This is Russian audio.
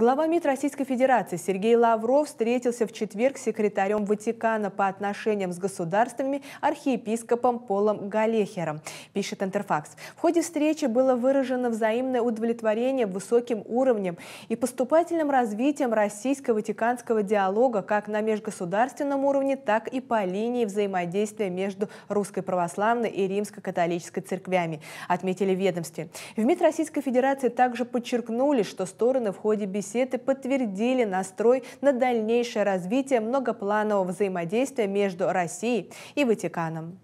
Глава МИД Российской Федерации Сергей Лавров встретился в четверг с секретарем Ватикана по отношениям с государствами архиепископом Полом Галехером, пишет Интерфакс. В ходе встречи было выражено взаимное удовлетворение высоким уровнем и поступательным развитием российско-ватиканского диалога как на межгосударственном уровне, так и по линии взаимодействия между Русской Православной и Римско-католической церквями, отметили в ведомстве. В МИД Российской Федерации также подчеркнули, что стороны в ходе беседы университеты подтвердили настрой на дальнейшее развитие многопланового взаимодействия между Россией и Ватиканом.